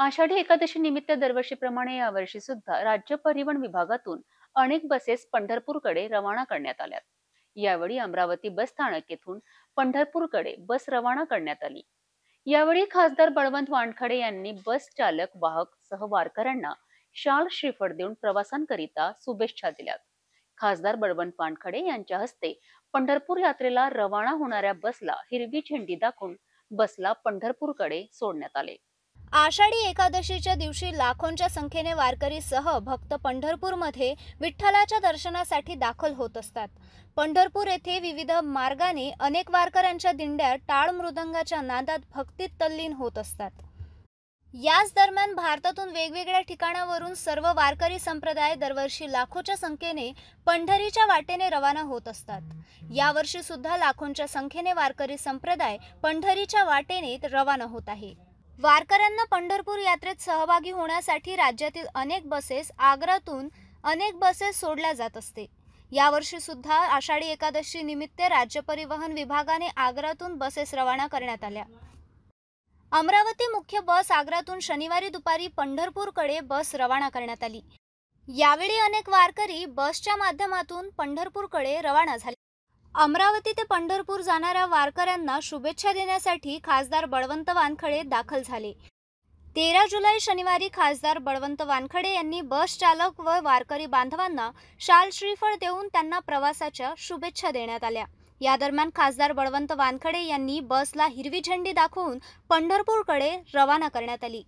आषाढी एकादशी निमित्त दरवर्षीप्रमाणे यावर्षी सुद्धा राज्य परिवहन विभागातून अनेक बसेस पंढरपूरकडे रवाना करण्यात आल्या यावेळी अमरावती बस स्थानक येथून पंढरपूरकडे बस रवाना करण्यात आली यावेळी खासदार बळवंत वानखडे यांनी बस चालक वाहक सह वारकऱ्यांना शाल श्रीफळ देऊन प्रवासांकरिता शुभेच्छा दिल्या खासदार बळवंत वानखडे यांच्या हस्ते पंढरपूर यात्रेला रवाना होणाऱ्या बसला हिरवी झेंडी दाखवून बसला पंढरपूरकडे सोडण्यात आले आषाढी एकादशीच्या दिवशी लाखोंच्या संख्येने वारकरीसह भक्त पंढरपूरमध्ये विठ्ठलाच्या दर्शनासाठी दाखल होत असतात पंढरपूर येथे विविध मार्गाने अनेक वारकऱ्यांच्या दिंड्या टाळ मृदंगाच्या नादात भक्तीत तल्लीन होत असतात याच दरम्यान भारतातून वेगवेगळ्या ठिकाणावरून सर्व वारकरी संप्रदाय दरवर्षी लाखोच्या संख्येने पंढरीच्या वाटेने रवाना होत असतात यावर्षी सुद्धा लाखोंच्या संख्येने वारकरी संप्रदाय पंढरीच्या वाटेने रवाना होत आहे वारकऱ्यांना पंढरपूर यात्रेत सहभागी होण्यासाठी राज्यातील अनेक बसेस आग्रातून अनेक बसेस सोडल्या जात असते यावर्षी सुद्धा आषाढी एकादशी निमित्त राज्य परिवहन विभागाने आग्रातून बसेस रवाना करण्यात आल्या अमरावती मुख्य बस आग्रातून शनिवारी दुपारी पंढरपूरकडे बस रवाना करण्यात आली यावेळी अनेक वारकरी बसच्या माध्यमातून पंढरपूरकडे रवाना झाले अमरावती ते पंढरपूर जाणाऱ्या वारकऱ्यांना शुभेच्छा देण्यासाठी खासदार बळवंत वानखडे दाखल झाले तेरा जुलै शनिवारी खासदार बळवंत वानखडे यांनी बस चालक व वारकरी बांधवांना शाल श्रीफळ देऊन त्यांना प्रवासाच्या शुभेच्छा देण्यात आल्या या दरम्यान खासदार बळवंत वानखडे यांनी बसला हिरवी झेंडी दाखवून पंढरपूरकडे रवाना करण्यात आली